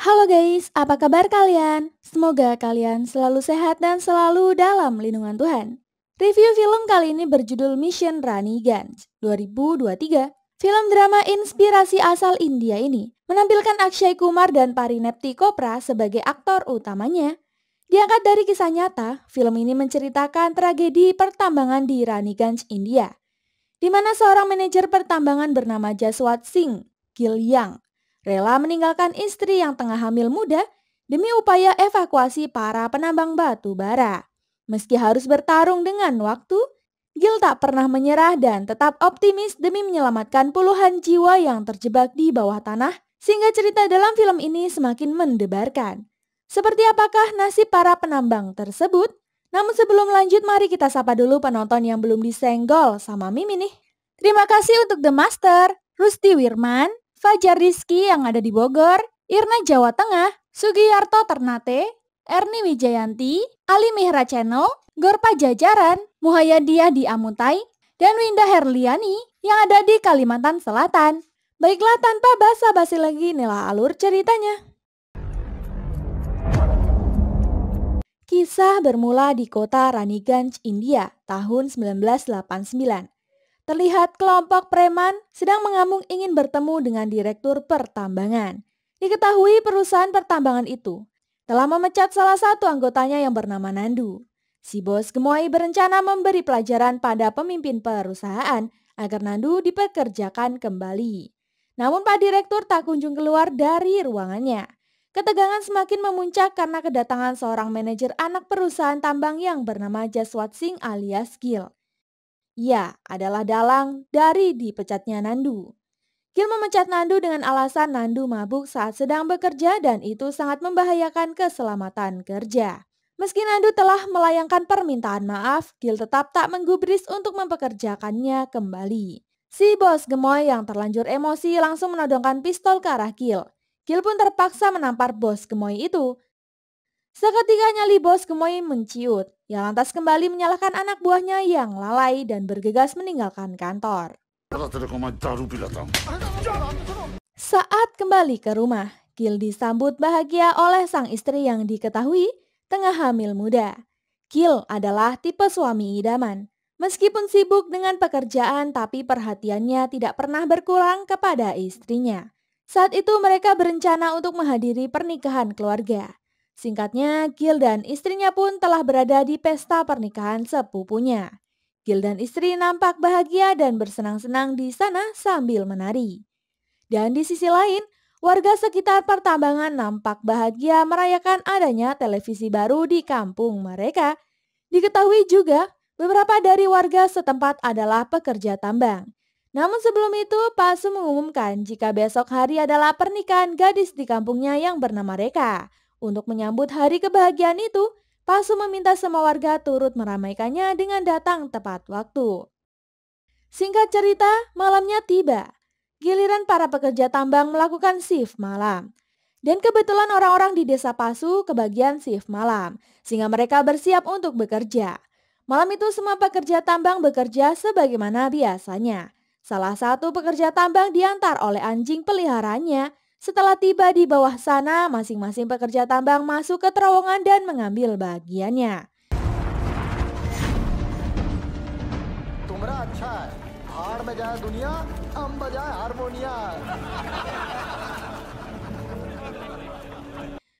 Halo guys, apa kabar kalian? Semoga kalian selalu sehat dan selalu dalam lindungan Tuhan. Review film kali ini berjudul Mission Rani Gans 2023. Film drama inspirasi asal India ini menampilkan Akshay Kumar dan Parinepti Kopra sebagai aktor utamanya. Diangkat dari kisah nyata, film ini menceritakan tragedi pertambangan di Raniganj, India, di mana seorang manajer pertambangan bernama Jaswat Singh Gil yang rela meninggalkan istri yang tengah hamil muda demi upaya evakuasi para penambang batu bara. Meski harus bertarung dengan waktu, Gil tak pernah menyerah dan tetap optimis demi menyelamatkan puluhan jiwa yang terjebak di bawah tanah, sehingga cerita dalam film ini semakin mendebarkan. Seperti apakah nasib para penambang tersebut? Namun sebelum lanjut mari kita sapa dulu penonton yang belum disenggol sama Mimi nih. Terima kasih untuk The Master, Rusti Wirman, Fajar Rizki yang ada di Bogor, Irna Jawa Tengah, Sugiyarto Ternate, Erni Wijayanti, Ali Mihra Channel, Gorpa Jajaran, Muhayadiah di Amuntai, dan Winda Herliani yang ada di Kalimantan Selatan. Baiklah tanpa basa-basi lagi inilah alur ceritanya. Kisah bermula di kota Raniganj, India tahun 1989 Terlihat kelompok preman sedang mengamuk ingin bertemu dengan direktur pertambangan. Diketahui perusahaan pertambangan itu telah memecat salah satu anggotanya yang bernama Nandu. Si bos gemoy berencana memberi pelajaran pada pemimpin perusahaan agar Nandu dipekerjakan kembali. Namun Pak Direktur tak kunjung keluar dari ruangannya. Ketegangan semakin memuncak karena kedatangan seorang manajer anak perusahaan tambang yang bernama Jaswat Singh alias Gil. Ia adalah dalang dari dipecatnya Nandu. Gil memecat Nandu dengan alasan Nandu mabuk saat sedang bekerja dan itu sangat membahayakan keselamatan kerja. Meski Nandu telah melayangkan permintaan maaf, Gil tetap tak menggubris untuk mempekerjakannya kembali. Si bos gemoy yang terlanjur emosi langsung menodongkan pistol ke arah Gil. Gil pun terpaksa menampar bos gemoy itu. Seketika nyali bos gemoy menciut. Ia lantas kembali menyalahkan anak buahnya yang lalai dan bergegas meninggalkan kantor. Saat kembali ke rumah, Gil disambut bahagia oleh sang istri yang diketahui tengah hamil muda. Gil adalah tipe suami idaman. Meskipun sibuk dengan pekerjaan tapi perhatiannya tidak pernah berkurang kepada istrinya. Saat itu mereka berencana untuk menghadiri pernikahan keluarga. Singkatnya, Gil dan istrinya pun telah berada di pesta pernikahan sepupunya. Gil dan istri nampak bahagia dan bersenang-senang di sana sambil menari. Dan di sisi lain, warga sekitar pertambangan nampak bahagia merayakan adanya televisi baru di kampung mereka. Diketahui juga beberapa dari warga setempat adalah pekerja tambang. Namun sebelum itu, Pak Pasu mengumumkan jika besok hari adalah pernikahan gadis di kampungnya yang bernama Reka. Untuk menyambut hari kebahagiaan itu, Pasu meminta semua warga turut meramaikannya dengan datang tepat waktu. Singkat cerita, malamnya tiba. Giliran para pekerja tambang melakukan shift malam. Dan kebetulan orang-orang di desa Pasu kebagian shift malam, sehingga mereka bersiap untuk bekerja. Malam itu semua pekerja tambang bekerja sebagaimana biasanya. Salah satu pekerja tambang diantar oleh anjing peliharanya setelah tiba di bawah sana, masing-masing pekerja tambang masuk ke terowongan dan mengambil bagiannya.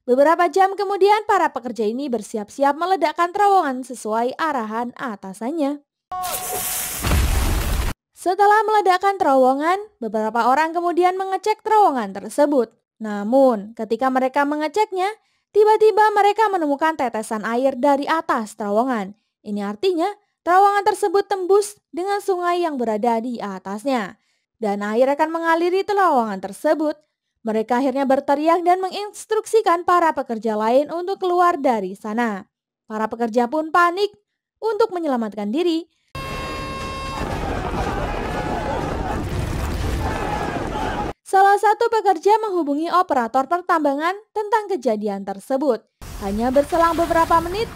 Beberapa jam kemudian para pekerja ini bersiap-siap meledakkan terowongan sesuai arahan atasannya. Setelah meledakkan terowongan, beberapa orang kemudian mengecek terowongan tersebut. Namun, ketika mereka mengeceknya, tiba-tiba mereka menemukan tetesan air dari atas terowongan. Ini artinya terowongan tersebut tembus dengan sungai yang berada di atasnya. Dan air akan mengaliri terowongan tersebut. Mereka akhirnya berteriak dan menginstruksikan para pekerja lain untuk keluar dari sana. Para pekerja pun panik untuk menyelamatkan diri Salah satu pekerja menghubungi operator pertambangan tentang kejadian tersebut. Hanya berselang beberapa menit,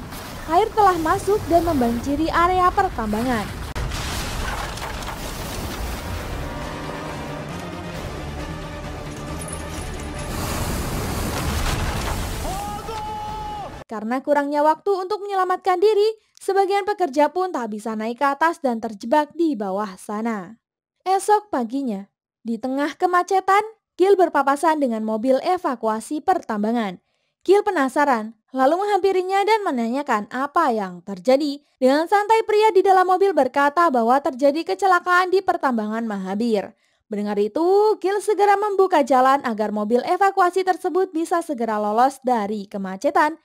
air telah masuk dan membanjiri area pertambangan. Karena kurangnya waktu untuk menyelamatkan diri, sebagian pekerja pun tak bisa naik ke atas dan terjebak di bawah sana. Esok paginya, di tengah kemacetan, Gil berpapasan dengan mobil evakuasi pertambangan. Gil penasaran, lalu menghampirinya dan menanyakan apa yang terjadi. Dengan santai pria di dalam mobil berkata bahwa terjadi kecelakaan di pertambangan Mahabir. Mendengar itu, Gil segera membuka jalan agar mobil evakuasi tersebut bisa segera lolos dari kemacetan.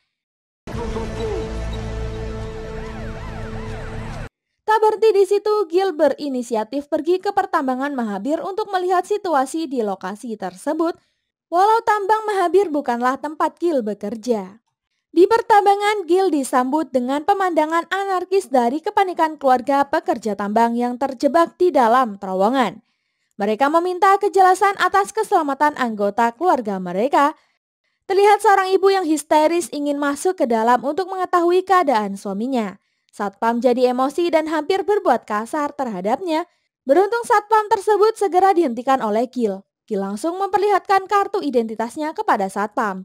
Tak berhenti di situ, Gil berinisiatif pergi ke pertambangan Mahabir untuk melihat situasi di lokasi tersebut, walau tambang Mahabir bukanlah tempat Gil bekerja. Di pertambangan, Gil disambut dengan pemandangan anarkis dari kepanikan keluarga pekerja tambang yang terjebak di dalam terowongan. Mereka meminta kejelasan atas keselamatan anggota keluarga mereka. Terlihat seorang ibu yang histeris ingin masuk ke dalam untuk mengetahui keadaan suaminya. Satpam jadi emosi dan hampir berbuat kasar terhadapnya. Beruntung satpam tersebut segera dihentikan oleh Gil. Gil langsung memperlihatkan kartu identitasnya kepada satpam.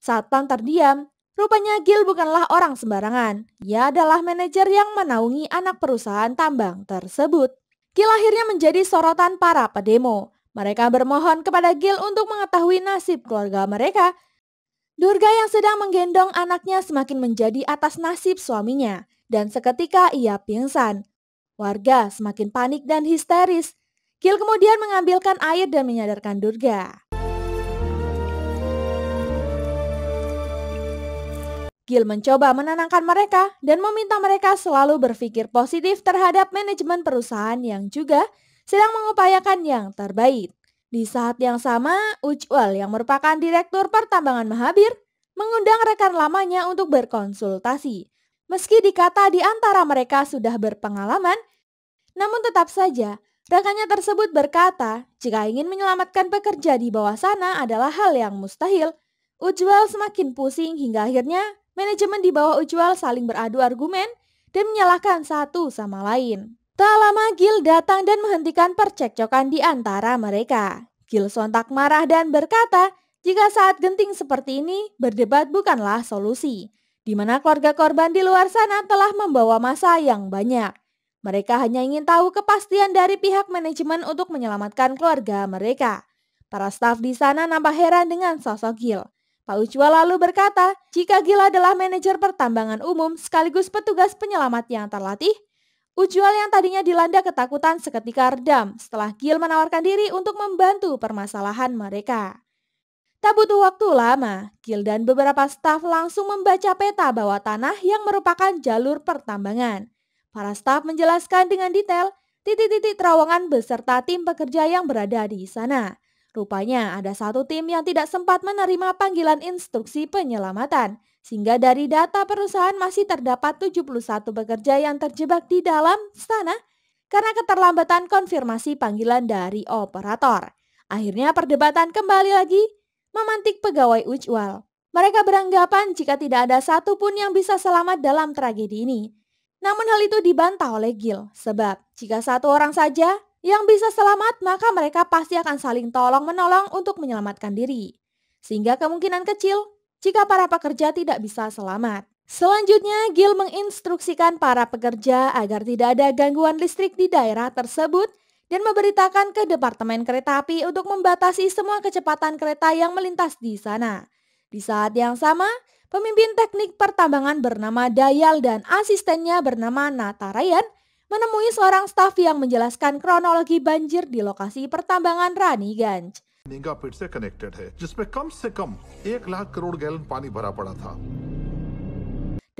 Satpam terdiam. Rupanya Gil bukanlah orang sembarangan. Ia adalah manajer yang menaungi anak perusahaan tambang tersebut. Gil akhirnya menjadi sorotan para pedemo. Mereka bermohon kepada Gil untuk mengetahui nasib keluarga mereka. Durga yang sedang menggendong anaknya semakin menjadi atas nasib suaminya dan seketika ia pingsan. Warga semakin panik dan histeris. Gil kemudian mengambilkan air dan menyadarkan Durga. Gil mencoba menenangkan mereka dan meminta mereka selalu berpikir positif terhadap manajemen perusahaan yang juga sedang mengupayakan yang terbaik. Di saat yang sama, Ujwal yang merupakan direktur pertambangan Mahabir mengundang rekan lamanya untuk berkonsultasi. Meski dikata di antara mereka sudah berpengalaman, namun tetap saja rekannya tersebut berkata jika ingin menyelamatkan pekerja di bawah sana adalah hal yang mustahil. Ujwal semakin pusing hingga akhirnya manajemen di bawah Ujwal saling beradu argumen dan menyalahkan satu sama lain. Tak lama Gil datang dan menghentikan percekcokan di antara mereka. Gil sontak marah dan berkata, jika saat genting seperti ini, berdebat bukanlah solusi di mana keluarga korban di luar sana telah membawa masa yang banyak. Mereka hanya ingin tahu kepastian dari pihak manajemen untuk menyelamatkan keluarga mereka. Para staf di sana nampak heran dengan sosok Gil. Pak Ucua lalu berkata, jika Gil adalah manajer pertambangan umum sekaligus petugas penyelamat yang terlatih, Ujual yang tadinya dilanda ketakutan seketika redam setelah Gil menawarkan diri untuk membantu permasalahan mereka. Tak butuh waktu lama, Gil dan beberapa staf langsung membaca peta bawah tanah yang merupakan jalur pertambangan. Para staf menjelaskan dengan detail titik-titik terowongan beserta tim pekerja yang berada di sana. Rupanya ada satu tim yang tidak sempat menerima panggilan instruksi penyelamatan, sehingga dari data perusahaan masih terdapat 71 pekerja yang terjebak di dalam sana karena keterlambatan konfirmasi panggilan dari operator. Akhirnya perdebatan kembali lagi memantik pegawai Ujwal. Mereka beranggapan jika tidak ada satupun yang bisa selamat dalam tragedi ini. Namun hal itu dibantah oleh Gil, sebab jika satu orang saja yang bisa selamat maka mereka pasti akan saling tolong-menolong untuk menyelamatkan diri. Sehingga kemungkinan kecil jika para pekerja tidak bisa selamat. Selanjutnya, Gil menginstruksikan para pekerja agar tidak ada gangguan listrik di daerah tersebut dan memberitakan ke Departemen Kereta Api untuk membatasi semua kecepatan kereta yang melintas di sana. Di saat yang sama, pemimpin teknik pertambangan bernama Dayal dan asistennya bernama Natarayan menemui seorang staf yang menjelaskan kronologi banjir di lokasi pertambangan Rani Ganj. पिट से कनेक्टेड है जिसमें कम से कम एक लाख करोड़ गैलन पानी भरा पड़ा था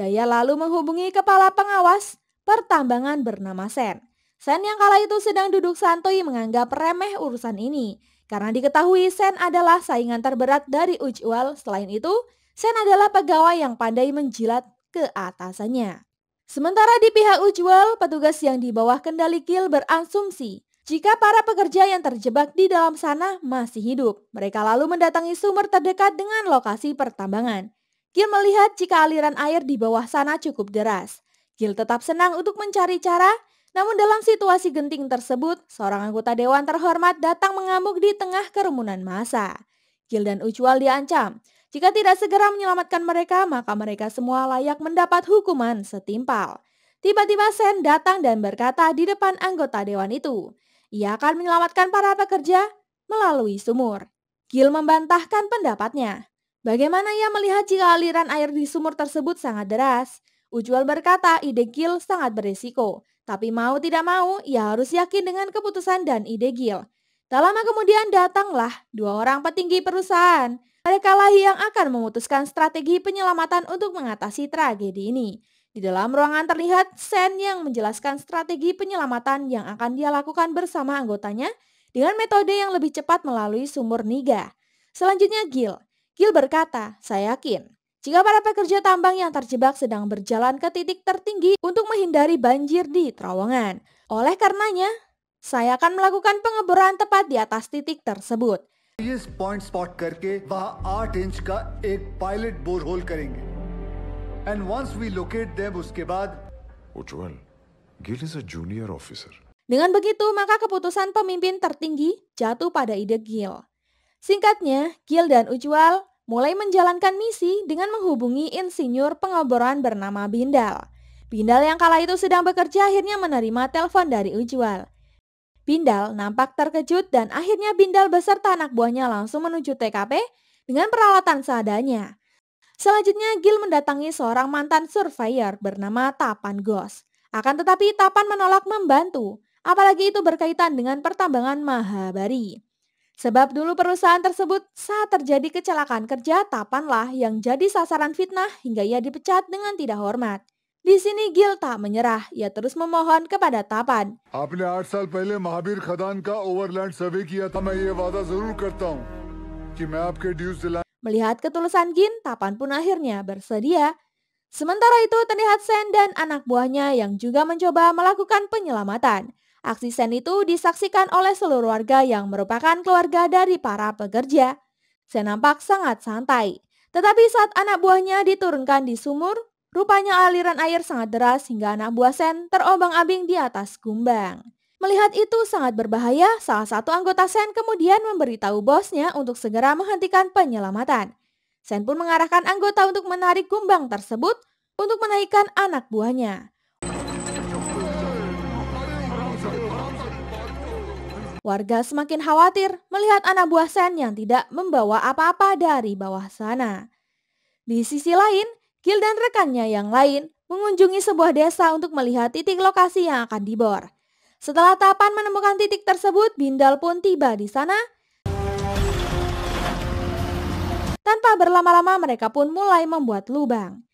Daya lalu menghubungi kepala pengawas pertambangan bernama Sen. Sen yang kala itu sedang duduk santuy menganggap remeh urusan ini. Karena diketahui Sen adalah saingan terberat dari Ujual, selain itu Sen adalah pegawai yang pandai menjilat ke atasannya. Sementara di pihak Ujual, petugas yang di bawah kendali Gil beransumsi jika para pekerja yang terjebak di dalam sana masih hidup, mereka lalu mendatangi sumber terdekat dengan lokasi pertambangan. Gil melihat jika aliran air di bawah sana cukup deras. Gil tetap senang untuk mencari cara namun dalam situasi genting tersebut, seorang anggota dewan terhormat datang mengamuk di tengah kerumunan massa. Gil dan Ucual diancam, jika tidak segera menyelamatkan mereka, maka mereka semua layak mendapat hukuman setimpal. Tiba-tiba Sen datang dan berkata di depan anggota dewan itu, ia akan menyelamatkan para pekerja melalui sumur. Gil membantahkan pendapatnya. Bagaimana ia melihat jika aliran air di sumur tersebut sangat deras? Ujual berkata ide Gil sangat berisiko, tapi mau tidak mau ia harus yakin dengan keputusan dan ide Gil. Tak lama kemudian datanglah dua orang petinggi perusahaan. Mereka lah yang akan memutuskan strategi penyelamatan untuk mengatasi tragedi ini. Di dalam ruangan terlihat Sen yang menjelaskan strategi penyelamatan yang akan dia lakukan bersama anggotanya dengan metode yang lebih cepat melalui sumur niga. Selanjutnya Gil. Gil berkata, saya yakin jika para pekerja tambang yang terjebak sedang berjalan ke titik tertinggi untuk menghindari banjir di terowongan. Oleh karenanya, saya akan melakukan pengeboran tepat di atas titik tersebut. Dengan begitu, maka keputusan pemimpin tertinggi jatuh pada ide Gil. Singkatnya, Gil dan Ujwal mulai menjalankan misi dengan menghubungi insinyur pengoboran bernama Bindal. Bindal yang kala itu sedang bekerja akhirnya menerima telepon dari Ujwal. Bindal nampak terkejut dan akhirnya Bindal beserta anak buahnya langsung menuju TKP dengan peralatan seadanya. Selanjutnya Gil mendatangi seorang mantan surveyor bernama Tapan Gos. Akan tetapi Tapan menolak membantu, apalagi itu berkaitan dengan pertambangan Mahabari. Sebab dulu perusahaan tersebut saat terjadi kecelakaan kerja Tapanlah yang jadi sasaran fitnah hingga ia dipecat dengan tidak hormat. Di sini Gil tak menyerah, ia terus memohon kepada Tapan. Melihat ketulusan Gin, Tapan pun akhirnya bersedia. Sementara itu terlihat Sen dan anak buahnya yang juga mencoba melakukan penyelamatan. Aksi Sen itu disaksikan oleh seluruh warga yang merupakan keluarga dari para pekerja. Sen nampak sangat santai, tetapi saat anak buahnya diturunkan di sumur, rupanya aliran air sangat deras hingga anak buah Sen terombang-ambing di atas gumbang. Melihat itu sangat berbahaya, salah satu anggota Sen kemudian memberitahu bosnya untuk segera menghentikan penyelamatan. Sen pun mengarahkan anggota untuk menarik gumbang tersebut untuk menaikkan anak buahnya. Warga semakin khawatir melihat anak buah Sen yang tidak membawa apa-apa dari bawah sana. Di sisi lain, Gil dan rekannya yang lain mengunjungi sebuah desa untuk melihat titik lokasi yang akan dibor. Setelah Tapan menemukan titik tersebut, Bindal pun tiba di sana. Tanpa berlama-lama mereka pun mulai membuat lubang.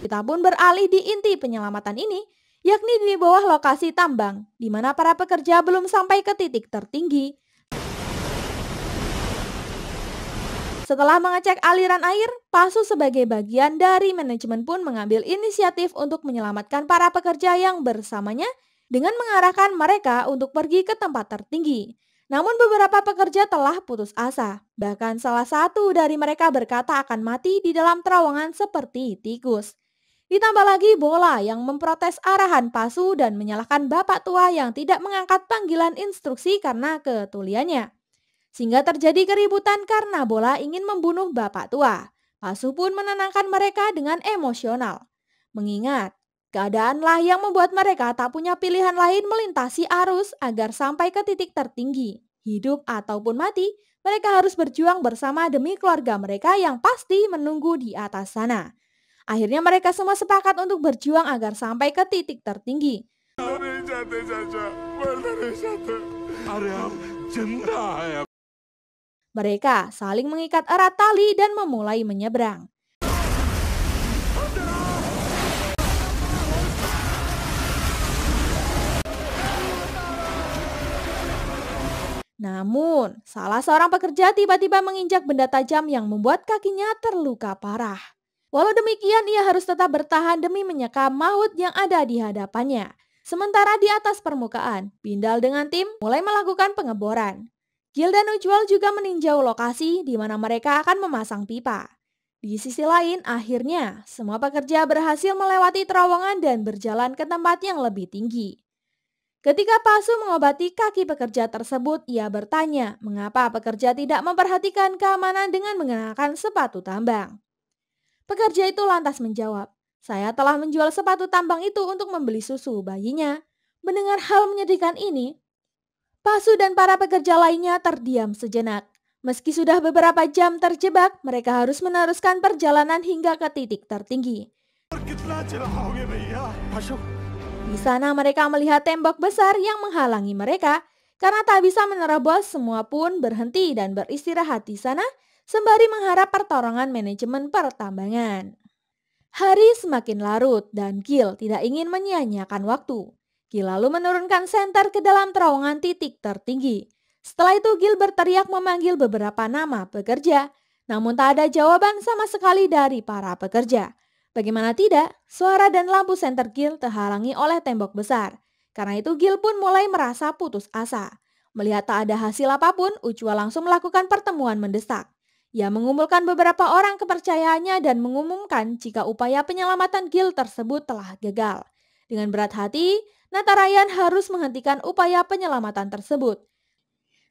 Kita pun beralih di inti penyelamatan ini yakni di bawah lokasi tambang, di mana para pekerja belum sampai ke titik tertinggi. Setelah mengecek aliran air, pasu sebagai bagian dari manajemen pun mengambil inisiatif untuk menyelamatkan para pekerja yang bersamanya dengan mengarahkan mereka untuk pergi ke tempat tertinggi. Namun beberapa pekerja telah putus asa, bahkan salah satu dari mereka berkata akan mati di dalam terowongan seperti tikus. Ditambah lagi bola yang memprotes arahan pasu dan menyalahkan bapak tua yang tidak mengangkat panggilan instruksi karena ketuliannya. Sehingga terjadi keributan karena bola ingin membunuh bapak tua. Pasu pun menenangkan mereka dengan emosional. Mengingat, keadaanlah yang membuat mereka tak punya pilihan lain melintasi arus agar sampai ke titik tertinggi. Hidup ataupun mati, mereka harus berjuang bersama demi keluarga mereka yang pasti menunggu di atas sana. Akhirnya mereka semua sepakat untuk berjuang agar sampai ke titik tertinggi. Ya. Mereka saling mengikat erat tali dan memulai menyeberang. Namun, salah seorang pekerja tiba-tiba menginjak benda tajam yang membuat kakinya terluka parah. Walau demikian, ia harus tetap bertahan demi menyekam maut yang ada di hadapannya. Sementara di atas permukaan, Bindal dengan tim mulai melakukan pengeboran. Gil dan Ujwal juga meninjau lokasi di mana mereka akan memasang pipa. Di sisi lain, akhirnya semua pekerja berhasil melewati terowongan dan berjalan ke tempat yang lebih tinggi. Ketika Pasu mengobati kaki pekerja tersebut, ia bertanya mengapa pekerja tidak memperhatikan keamanan dengan mengenakan sepatu tambang. Pekerja itu lantas menjawab, saya telah menjual sepatu tambang itu untuk membeli susu bayinya. Mendengar hal menyedihkan ini, Pasu dan para pekerja lainnya terdiam sejenak. Meski sudah beberapa jam terjebak, mereka harus meneruskan perjalanan hingga ke titik tertinggi. Di sana mereka melihat tembok besar yang menghalangi mereka karena tak bisa menerobos semua pun berhenti dan beristirahat di sana sembari mengharap pertolongan manajemen pertambangan. Hari semakin larut dan Gil tidak ingin menyia-nyiakan waktu. Gil lalu menurunkan senter ke dalam terowongan titik tertinggi. Setelah itu Gil berteriak memanggil beberapa nama pekerja, namun tak ada jawaban sama sekali dari para pekerja. Bagaimana tidak, suara dan lampu senter Gil terhalangi oleh tembok besar. Karena itu Gil pun mulai merasa putus asa. Melihat tak ada hasil apapun, Ucua langsung melakukan pertemuan mendesak. Ia mengumpulkan beberapa orang kepercayaannya dan mengumumkan jika upaya penyelamatan Gil tersebut telah gagal. Dengan berat hati, Natarayan harus menghentikan upaya penyelamatan tersebut.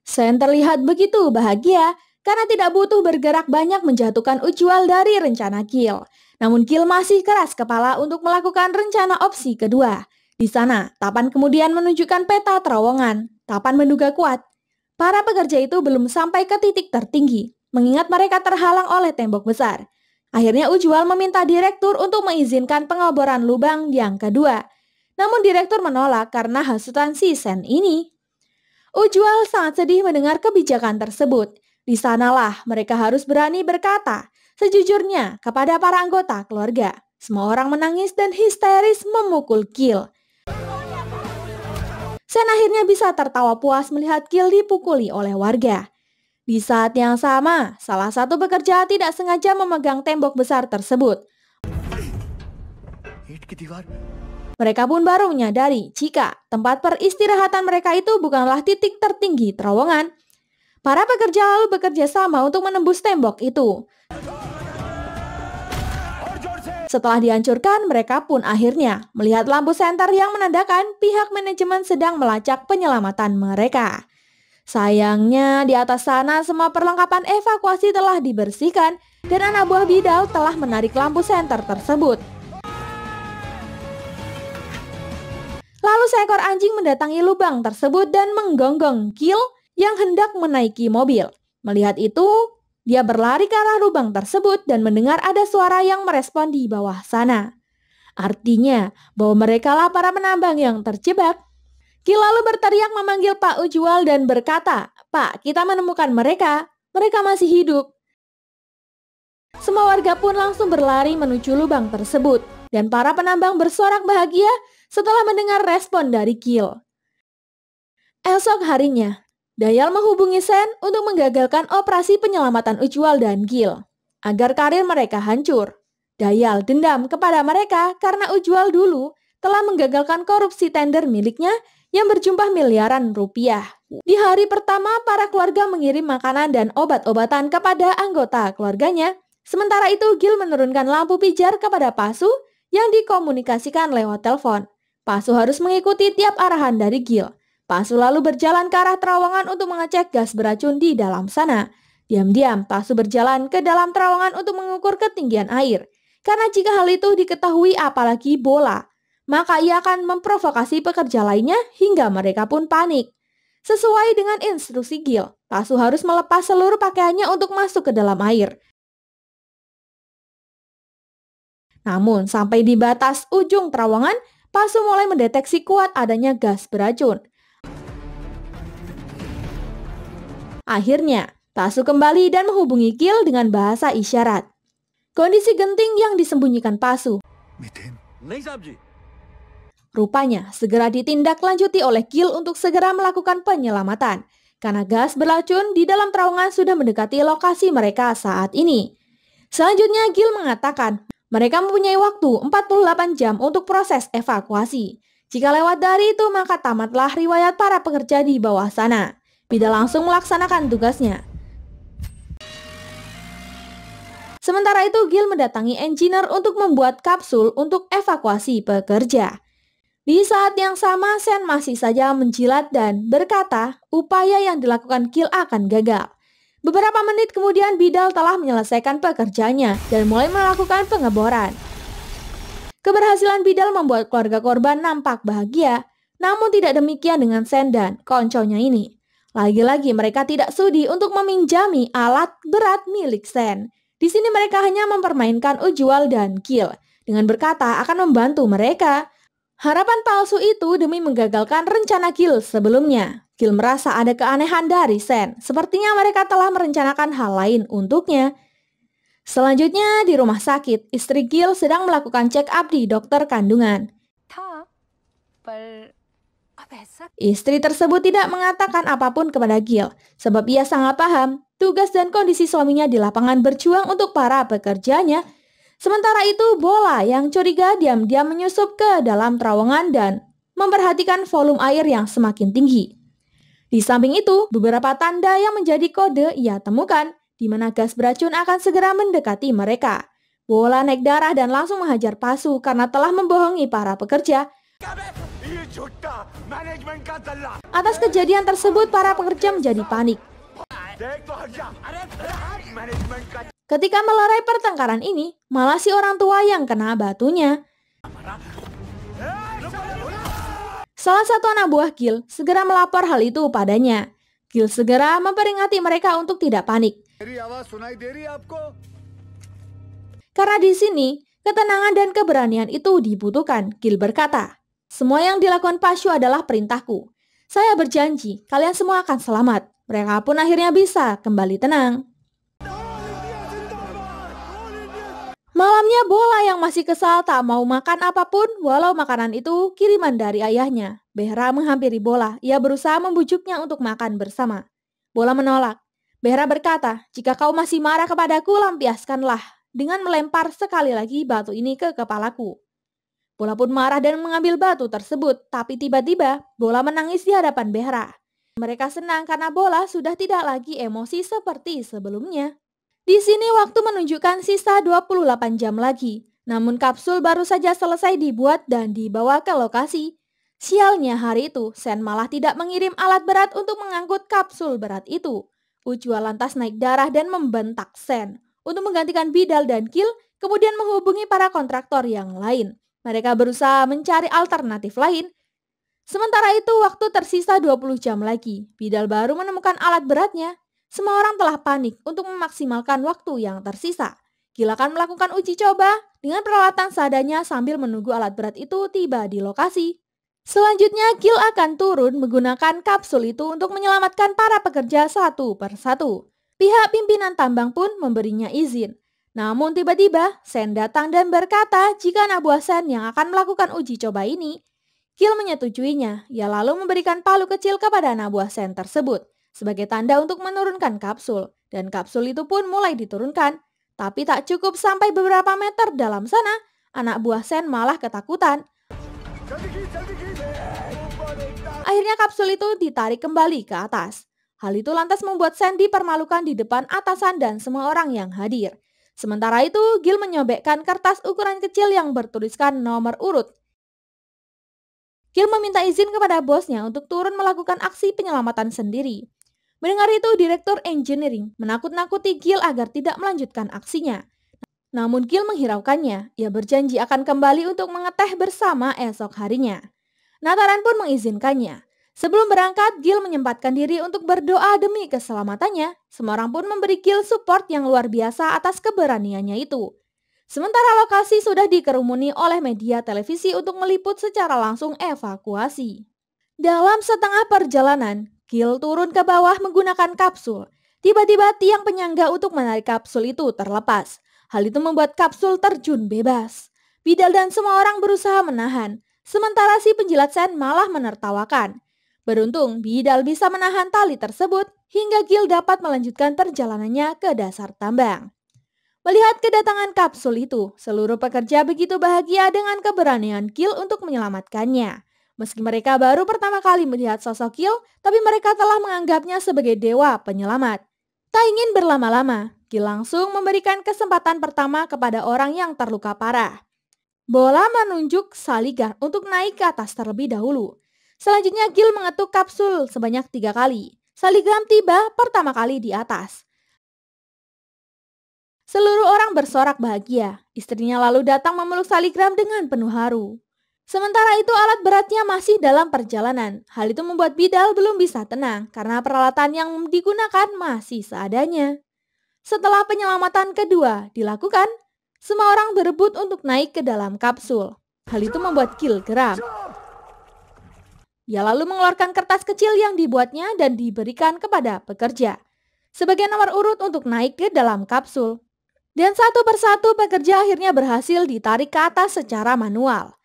Sen terlihat begitu bahagia karena tidak butuh bergerak banyak menjatuhkan Ujual dari rencana Gil. Namun Gil masih keras kepala untuk melakukan rencana opsi kedua. Di sana, Tapan kemudian menunjukkan peta terowongan. Tapan menduga kuat. Para pekerja itu belum sampai ke titik tertinggi, mengingat mereka terhalang oleh tembok besar. Akhirnya Ujual meminta direktur untuk mengizinkan pengoboran lubang yang kedua. Namun direktur menolak karena hasutan si sen ini. Ujual sangat sedih mendengar kebijakan tersebut. Di sanalah mereka harus berani berkata sejujurnya kepada para anggota keluarga. Semua orang menangis dan histeris memukul Kil. Sen akhirnya bisa tertawa puas melihat Kil dipukuli oleh warga. Di saat yang sama, salah satu pekerja tidak sengaja memegang tembok besar tersebut. Mereka pun baru menyadari jika tempat peristirahatan mereka itu bukanlah titik tertinggi terowongan. Para pekerja lalu bekerja sama untuk menembus tembok itu. Setelah dihancurkan, mereka pun akhirnya melihat lampu senter yang menandakan pihak manajemen sedang melacak penyelamatan mereka. Sayangnya, di atas sana semua perlengkapan evakuasi telah dibersihkan dan anak buah Bidal telah menarik lampu senter tersebut. Lalu seekor anjing mendatangi lubang tersebut dan menggonggong Gil yang hendak menaiki mobil. Melihat itu, dia berlari ke arah lubang tersebut dan mendengar ada suara yang merespon di bawah sana. Artinya, bahwa mereka merekalah para penambang yang terjebak Ki lalu berteriak memanggil Pak Ujual dan berkata, Pak, kita menemukan mereka. Mereka masih hidup. Semua warga pun langsung berlari menuju lubang tersebut. Dan para penambang bersorak bahagia setelah mendengar respon dari Kil. Esok harinya, Dayal menghubungi Sen untuk menggagalkan operasi penyelamatan Ujual dan Gil agar karir mereka hancur. Dayal dendam kepada mereka karena Ujual dulu telah menggagalkan korupsi tender miliknya yang berjumlah miliaran rupiah. Di hari pertama, para keluarga mengirim makanan dan obat-obatan kepada anggota keluarganya. Sementara itu, Gil menurunkan lampu pijar kepada Pasu yang dikomunikasikan lewat telepon. Pasu harus mengikuti tiap arahan dari Gil. Pasu lalu berjalan ke arah terowongan untuk mengecek gas beracun di dalam sana. Diam-diam, Pasu berjalan ke dalam terowongan untuk mengukur ketinggian air. Karena jika hal itu diketahui apalagi bola, maka ia akan memprovokasi pekerja lainnya hingga mereka pun panik. Sesuai dengan instruksi Gil, Pasu harus melepas seluruh pakaiannya untuk masuk ke dalam air. Namun, sampai di batas ujung terowongan, Pasu mulai mendeteksi kuat adanya gas beracun. Akhirnya, Pasu kembali dan menghubungi Gil dengan bahasa isyarat. Kondisi genting yang disembunyikan Pasu. Rupanya segera ditindaklanjuti oleh Gil untuk segera melakukan penyelamatan karena gas beracun di dalam terowongan sudah mendekati lokasi mereka saat ini. Selanjutnya Gil mengatakan mereka mempunyai waktu 48 jam untuk proses evakuasi. Jika lewat dari itu maka tamatlah riwayat para pekerja di bawah sana. Bida langsung melaksanakan tugasnya. Sementara itu Gil mendatangi engineer untuk membuat kapsul untuk evakuasi pekerja. Di saat yang sama, Sen masih saja menjilat dan berkata upaya yang dilakukan Kil akan gagal. Beberapa menit kemudian Bidal telah menyelesaikan pekerjaannya dan mulai melakukan pengeboran. Keberhasilan Bidal membuat keluarga korban nampak bahagia, namun tidak demikian dengan Sen dan konconya ini. Lagi-lagi mereka tidak sudi untuk meminjami alat berat milik Sen. Di sini mereka hanya mempermainkan Ujual dan Kil dengan berkata akan membantu mereka Harapan palsu itu demi menggagalkan rencana Gil sebelumnya. Gil merasa ada keanehan dari Sen. Sepertinya mereka telah merencanakan hal lain untuknya. Selanjutnya di rumah sakit, istri Gil sedang melakukan check up di dokter kandungan. Ya, istri tersebut tidak mengatakan apapun kepada Gil, sebab ia sangat paham tugas dan kondisi suaminya di lapangan berjuang untuk para pekerjanya Sementara itu, bola yang curiga diam-diam menyusup ke dalam terowongan dan memperhatikan volume air yang semakin tinggi. Di samping itu, beberapa tanda yang menjadi kode ia temukan, di mana gas beracun akan segera mendekati mereka. Bola naik darah dan langsung menghajar pasu karena telah membohongi para pekerja. Atas kejadian tersebut, para pekerja menjadi panik. Ketika melerai pertengkaran ini, malah si orang tua yang kena batunya. Salah satu anak buah Gil segera melapor hal itu padanya. Gil segera memperingati mereka untuk tidak panik. Karena di sini, ketenangan dan keberanian itu dibutuhkan, Gil berkata. Semua yang dilakukan Pasyu adalah perintahku. Saya berjanji, kalian semua akan selamat. Mereka pun akhirnya bisa kembali tenang. Malamnya Bola yang masih kesal tak mau makan apapun walau makanan itu kiriman dari ayahnya. Behra menghampiri Bola. Ia berusaha membujuknya untuk makan bersama. Bola menolak. Behra berkata, jika kau masih marah kepadaku, lampiaskanlah. Dengan melempar sekali lagi batu ini ke kepalaku. Bola pun marah dan mengambil batu tersebut. Tapi tiba-tiba, Bola menangis di hadapan Behra. Mereka senang karena Bola sudah tidak lagi emosi seperti sebelumnya. Di sini waktu menunjukkan sisa 28 jam lagi. Namun kapsul baru saja selesai dibuat dan dibawa ke lokasi. Sialnya hari itu, Sen malah tidak mengirim alat berat untuk mengangkut kapsul berat itu. Ucua lantas naik darah dan membentak Sen. Untuk menggantikan Bidal dan Kil, kemudian menghubungi para kontraktor yang lain. Mereka berusaha mencari alternatif lain. Sementara itu, waktu tersisa 20 jam lagi. Bidal baru menemukan alat beratnya semua orang telah panik untuk memaksimalkan waktu yang tersisa. akan melakukan uji coba dengan peralatan seadanya sambil menunggu alat berat itu tiba di lokasi. Selanjutnya, Gil akan turun menggunakan kapsul itu untuk menyelamatkan para pekerja satu per satu. Pihak pimpinan tambang pun memberinya izin. Namun tiba-tiba, Sen datang dan berkata jika anak buah Sen yang akan melakukan uji coba ini. Gil menyetujuinya, ia lalu memberikan palu kecil kepada anak buah Sen tersebut sebagai tanda untuk menurunkan kapsul. Dan kapsul itu pun mulai diturunkan. Tapi tak cukup sampai beberapa meter dalam sana, anak buah Sen malah ketakutan. Akhirnya kapsul itu ditarik kembali ke atas. Hal itu lantas membuat Sen dipermalukan di depan atasan dan semua orang yang hadir. Sementara itu, Gil menyobekkan kertas ukuran kecil yang bertuliskan nomor urut. Gil meminta izin kepada bosnya untuk turun melakukan aksi penyelamatan sendiri. Mendengar itu, Direktur Engineering menakut-nakuti Gil agar tidak melanjutkan aksinya. Namun Gil menghiraukannya, ia berjanji akan kembali untuk mengeteh bersama esok harinya. Nataran pun mengizinkannya. Sebelum berangkat, Gil menyempatkan diri untuk berdoa demi keselamatannya. Semua orang pun memberi Gil support yang luar biasa atas keberaniannya itu. Sementara lokasi sudah dikerumuni oleh media televisi untuk meliput secara langsung evakuasi. Dalam setengah perjalanan, Gil turun ke bawah menggunakan kapsul. Tiba-tiba tiang penyangga untuk menarik kapsul itu terlepas. Hal itu membuat kapsul terjun bebas. Bidal dan semua orang berusaha menahan, sementara si penjilat sen malah menertawakan. Beruntung, Bidal bisa menahan tali tersebut hingga Gil dapat melanjutkan perjalanannya ke dasar tambang. Melihat kedatangan kapsul itu, seluruh pekerja begitu bahagia dengan keberanian Gil untuk menyelamatkannya. Meski mereka baru pertama kali melihat sosok Kyo, tapi mereka telah menganggapnya sebagai dewa penyelamat. Tak ingin berlama-lama, Ki langsung memberikan kesempatan pertama kepada orang yang terluka parah. Bola menunjuk Saligar untuk naik ke atas terlebih dahulu. Selanjutnya Gil mengetuk kapsul sebanyak tiga kali. Saligram tiba pertama kali di atas. Seluruh orang bersorak bahagia. Istrinya lalu datang memeluk Saligram dengan penuh haru. Sementara itu alat beratnya masih dalam perjalanan. Hal itu membuat Bidal belum bisa tenang karena peralatan yang digunakan masih seadanya. Setelah penyelamatan kedua dilakukan, semua orang berebut untuk naik ke dalam kapsul. Hal itu membuat Kill geram. Ia lalu mengeluarkan kertas kecil yang dibuatnya dan diberikan kepada pekerja. Sebagai nomor urut untuk naik ke dalam kapsul. Dan satu persatu pekerja akhirnya berhasil ditarik ke atas secara manual.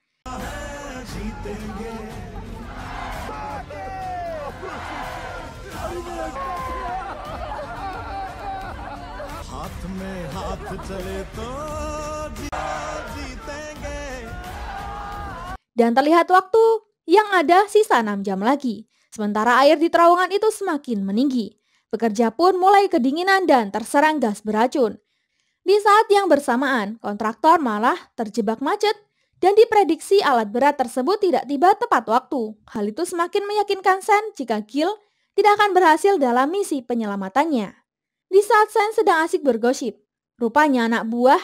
Dan terlihat waktu yang ada sisa 6 jam lagi. Sementara air di terowongan itu semakin meninggi. Pekerja pun mulai kedinginan dan terserang gas beracun. Di saat yang bersamaan, kontraktor malah terjebak macet dan diprediksi alat berat tersebut tidak tiba tepat waktu. Hal itu semakin meyakinkan Sen jika Gil tidak akan berhasil dalam misi penyelamatannya. Di saat Sen sedang asik bergosip, Rupanya anak buah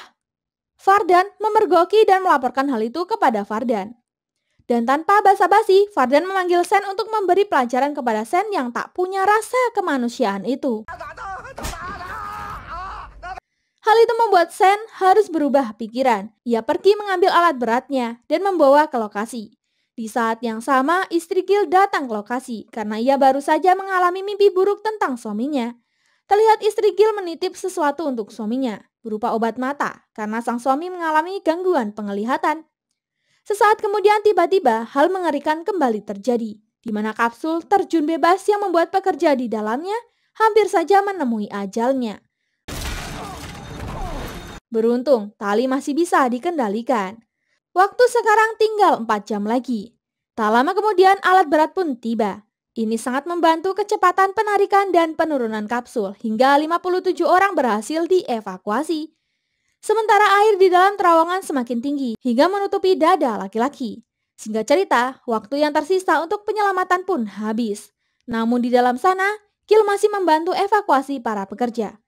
Fardan memergoki dan melaporkan hal itu kepada Fardan. Dan tanpa basa-basi, Fardan memanggil Sen untuk memberi pelajaran kepada Sen yang tak punya rasa kemanusiaan itu. Hal itu membuat Sen harus berubah pikiran. Ia pergi mengambil alat beratnya dan membawa ke lokasi. Di saat yang sama, istri Gil datang ke lokasi karena ia baru saja mengalami mimpi buruk tentang suaminya. Terlihat istri Gil menitip sesuatu untuk suaminya, berupa obat mata, karena sang suami mengalami gangguan penglihatan. Sesaat kemudian tiba-tiba hal mengerikan kembali terjadi, di mana kapsul terjun bebas yang membuat pekerja di dalamnya hampir saja menemui ajalnya. Beruntung, tali masih bisa dikendalikan. Waktu sekarang tinggal 4 jam lagi. Tak lama kemudian alat berat pun tiba. Ini sangat membantu kecepatan penarikan dan penurunan kapsul hingga 57 orang berhasil dievakuasi. Sementara air di dalam terowongan semakin tinggi hingga menutupi dada laki-laki. sehingga cerita, waktu yang tersisa untuk penyelamatan pun habis. Namun di dalam sana, Kil masih membantu evakuasi para pekerja.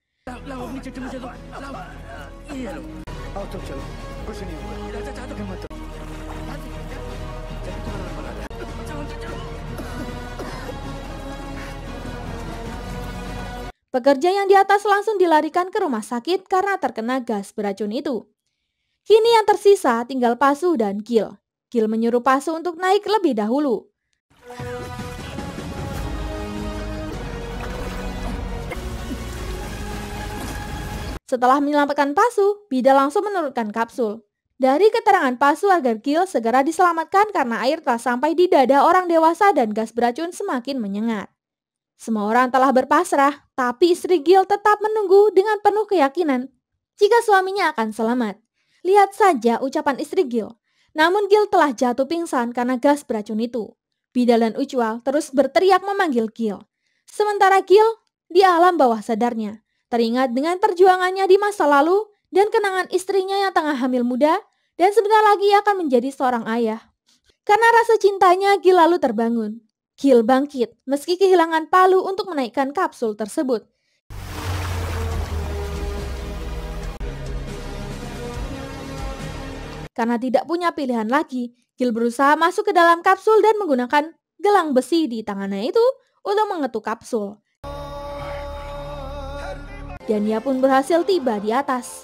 Pekerja yang di atas langsung dilarikan ke rumah sakit karena terkena gas beracun itu. Kini yang tersisa tinggal Pasu dan Gil. Gil menyuruh Pasu untuk naik lebih dahulu. Setelah menyelamatkan Pasu, Bida langsung menurunkan kapsul. Dari keterangan Pasu agar Gil segera diselamatkan karena air telah sampai di dada orang dewasa dan gas beracun semakin menyengat. Semua orang telah berpasrah, tapi istri Gil tetap menunggu dengan penuh keyakinan jika suaminya akan selamat. Lihat saja ucapan istri Gil. Namun Gil telah jatuh pingsan karena gas beracun itu. Bida dan Ucual terus berteriak memanggil Gil. Sementara Gil di alam bawah sadarnya, teringat dengan perjuangannya di masa lalu dan kenangan istrinya yang tengah hamil muda dan sebentar lagi akan menjadi seorang ayah. Karena rasa cintanya Gil lalu terbangun. Kiel bangkit meski kehilangan palu untuk menaikkan kapsul tersebut. Karena tidak punya pilihan lagi, Kiel berusaha masuk ke dalam kapsul dan menggunakan gelang besi di tangannya itu untuk mengetuk kapsul. Dan ia pun berhasil tiba di atas.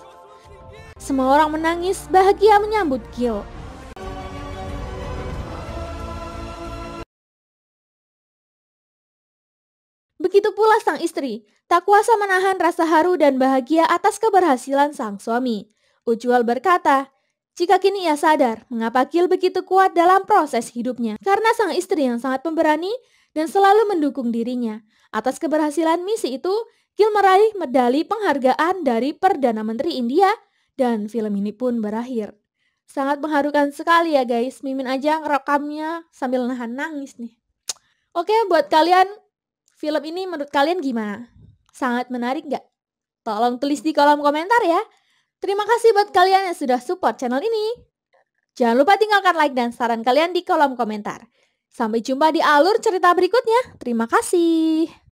Semua orang menangis bahagia menyambut Kiel. Begitu pula sang istri, tak kuasa menahan rasa haru dan bahagia atas keberhasilan sang suami. Ujual berkata, jika kini ia sadar mengapa Gil begitu kuat dalam proses hidupnya. Karena sang istri yang sangat pemberani dan selalu mendukung dirinya. Atas keberhasilan misi itu, Gil meraih medali penghargaan dari Perdana Menteri India dan film ini pun berakhir. Sangat mengharukan sekali ya guys, Mimin aja ngerekamnya sambil nahan nangis nih. Oke, buat kalian Film ini menurut kalian gimana? Sangat menarik nggak? Tolong tulis di kolom komentar ya. Terima kasih buat kalian yang sudah support channel ini. Jangan lupa tinggalkan like dan saran kalian di kolom komentar. Sampai jumpa di alur cerita berikutnya. Terima kasih.